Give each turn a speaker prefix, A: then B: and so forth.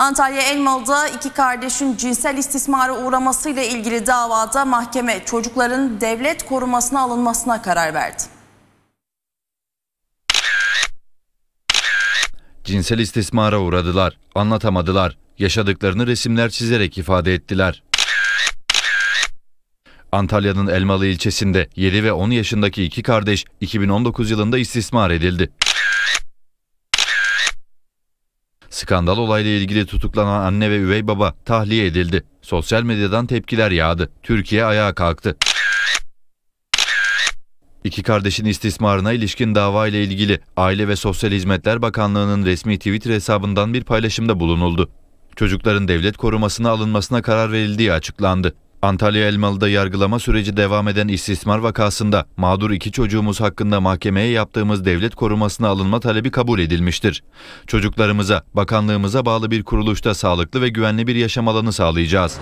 A: Antalya Elmalı'da iki kardeşin cinsel istismara uğramasıyla ilgili davada mahkeme çocukların devlet korumasına alınmasına karar verdi.
B: Cinsel istismara uğradılar, anlatamadılar, yaşadıklarını resimler çizerek ifade ettiler. Antalya'nın Elmalı ilçesinde 7 ve 10 yaşındaki iki kardeş 2019 yılında istismar edildi. Skandal olayla ilgili tutuklanan anne ve üvey baba tahliye edildi. Sosyal medyadan tepkiler yağdı. Türkiye ayağa kalktı. İki kardeşin istismarına ilişkin dava ile ilgili Aile ve Sosyal Hizmetler Bakanlığı'nın resmi Twitter hesabından bir paylaşımda bulunuldu. Çocukların devlet korumasına alınmasına karar verildiği açıklandı. Antalya Elmalı'da yargılama süreci devam eden istismar vakasında mağdur iki çocuğumuz hakkında mahkemeye yaptığımız devlet korumasına alınma talebi kabul edilmiştir. Çocuklarımıza, bakanlığımıza bağlı bir kuruluşta sağlıklı ve güvenli bir yaşam alanı sağlayacağız.